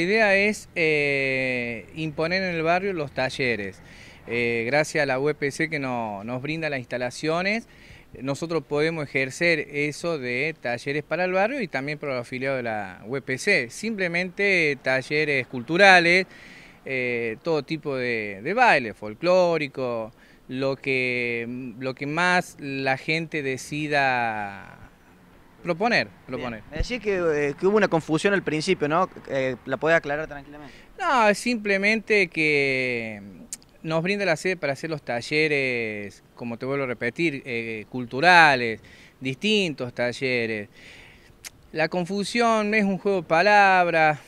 La idea es eh, imponer en el barrio los talleres. Eh, gracias a la UPC que nos brinda las instalaciones, nosotros podemos ejercer eso de talleres para el barrio y también para los afiliados de la UPC. Simplemente talleres culturales, eh, todo tipo de, baile, folclórico, lo que, lo que más la gente decida Proponer, proponer. Me decís eh, que, hubo una confusión al principio, ¿no? Eh, ¿La podés aclarar tranquilamente? No, es simplemente que mm, nos brinda la sede para hacer los talleres, como te vuelvo a repetir, eh, culturales, distintos talleres. La confusión no es un juego de palabras,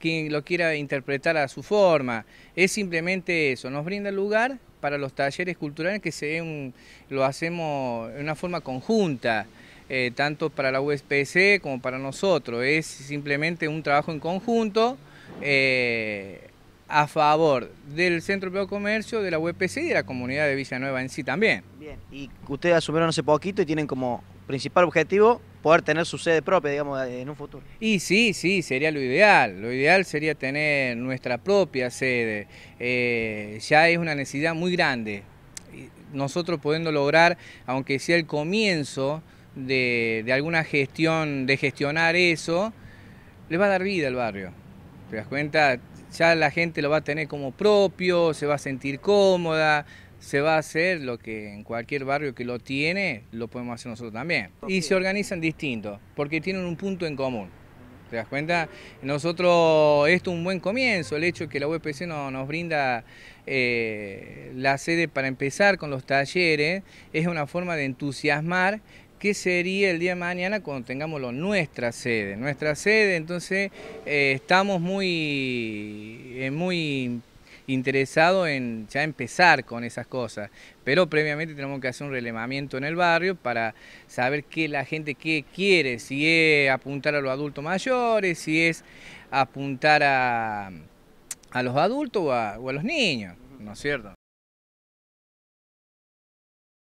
quien lo quiera interpretar a su forma. Es simplemente eso, nos brinda el lugar para los talleres culturales que se, lo hacemos en una forma conjunta. Eh, tanto para la USPC como para nosotros. Es simplemente un trabajo en conjunto eh, a favor del Centro de Comercio, de la UPC y de la comunidad de Villanueva en sí también. Bien, y ustedes asumieron hace poquito y tienen como principal objetivo poder tener su sede propia, digamos, eh, en un futuro. Y sí, sí, sería lo ideal. Lo ideal sería tener nuestra propia sede. ya es una necesidad muy grande. Nosotros pudiendo lograr, aunque sea el comienzo, de, alguna gestión, de gestionar eso, le va a dar vida al barrio. ¿Te das cuenta? Ya la gente lo va a tener como propio, se va a sentir cómoda, se va a hacer lo que en cualquier barrio que lo tiene, lo podemos hacer nosotros también. Y se organizan distintos, porque tienen un punto en común. ¿Te das cuenta? Nosotros, esto es un buen comienzo, el hecho que la UPC no, nos brinda eh, la sede para empezar con los talleres, es una forma de entusiasmar qué sería el día de mañana cuando tengamos nuestra sede. Nuestra sede, entonces, eh, estamos muy, eh, muy interesados en ya empezar con esas cosas, pero previamente tenemos que hacer un relevamiento en el barrio para saber qué la gente qué quiere, si es apuntar a los adultos mayores, si es apuntar a, a los adultos o a los niños, ¿no es cierto?